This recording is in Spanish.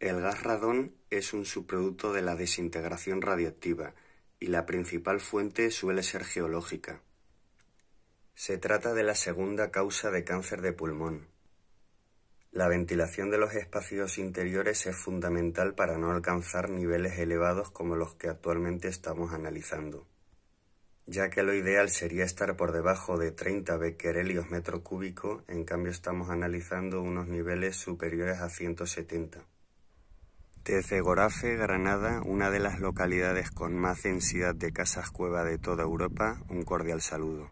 El gas radón es un subproducto de la desintegración radiactiva y la principal fuente suele ser geológica. Se trata de la segunda causa de cáncer de pulmón. La ventilación de los espacios interiores es fundamental para no alcanzar niveles elevados como los que actualmente estamos analizando, ya que lo ideal sería estar por debajo de 30 becquerelios metro cúbico, en cambio estamos analizando unos niveles superiores a 170. Desde Gorafe, Granada, una de las localidades con más densidad de casas cueva de toda Europa, un cordial saludo.